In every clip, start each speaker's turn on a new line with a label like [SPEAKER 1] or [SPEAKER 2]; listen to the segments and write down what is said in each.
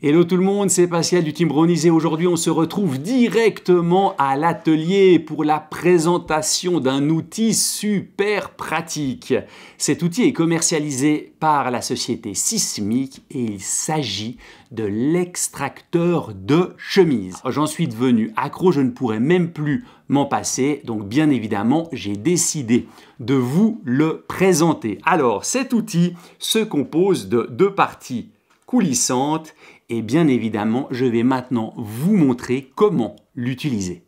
[SPEAKER 1] Hello tout le monde, c'est Pascal du Team Aujourd'hui, on se retrouve directement à l'atelier pour la présentation d'un outil super pratique. Cet outil est commercialisé par la société Sismique et il s'agit de l'extracteur de chemise. J'en suis devenu accro, je ne pourrais même plus m'en passer, donc bien évidemment, j'ai décidé de vous le présenter. Alors, cet outil se compose de deux parties coulissante et bien évidemment je vais maintenant vous montrer comment l'utiliser.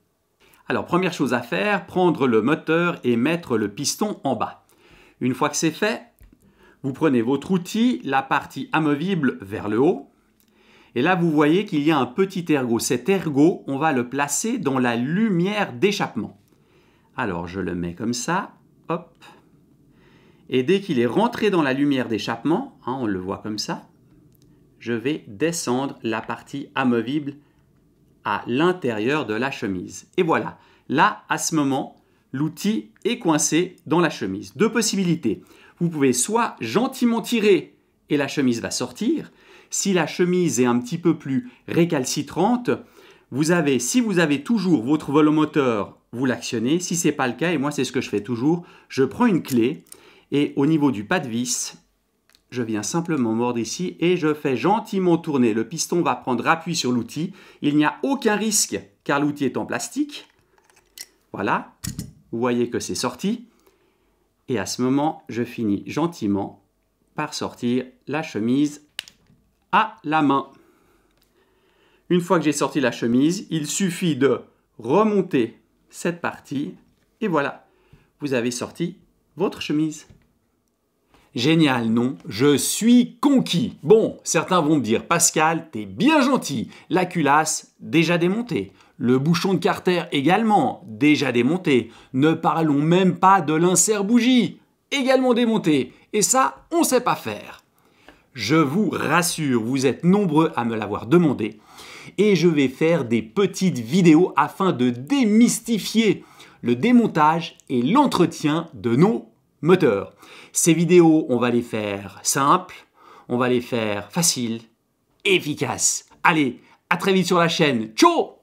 [SPEAKER 1] Alors première chose à faire, prendre le moteur et mettre le piston en bas. Une fois que c'est fait, vous prenez votre outil, la partie amovible vers le haut, et là vous voyez qu'il y a un petit ergot. Cet ergo, on va le placer dans la lumière d'échappement. Alors je le mets comme ça, hop, et dès qu'il est rentré dans la lumière d'échappement, hein, on le voit comme ça, je vais descendre la partie amovible à l'intérieur de la chemise. Et voilà, là, à ce moment, l'outil est coincé dans la chemise. Deux possibilités. Vous pouvez soit gentiment tirer et la chemise va sortir. Si la chemise est un petit peu plus récalcitrante, vous avez, si vous avez toujours votre volomoteur, vous l'actionnez. Si ce n'est pas le cas, et moi c'est ce que je fais toujours, je prends une clé et au niveau du pas de vis, je viens simplement mordre ici et je fais gentiment tourner. Le piston va prendre appui sur l'outil. Il n'y a aucun risque car l'outil est en plastique. Voilà, vous voyez que c'est sorti. Et à ce moment, je finis gentiment par sortir la chemise à la main. Une fois que j'ai sorti la chemise, il suffit de remonter cette partie et voilà, vous avez sorti votre chemise. Génial, non Je suis conquis. Bon, certains vont me dire, Pascal, t'es bien gentil. La culasse, déjà démontée. Le bouchon de Carter également, déjà démonté. Ne parlons même pas de l'insert bougie, également démonté. Et ça, on ne sait pas faire. Je vous rassure, vous êtes nombreux à me l'avoir demandé. Et je vais faire des petites vidéos afin de démystifier le démontage et l'entretien de nos moteur. Ces vidéos, on va les faire simples, on va les faire faciles, efficaces. Allez, à très vite sur la chaîne. Ciao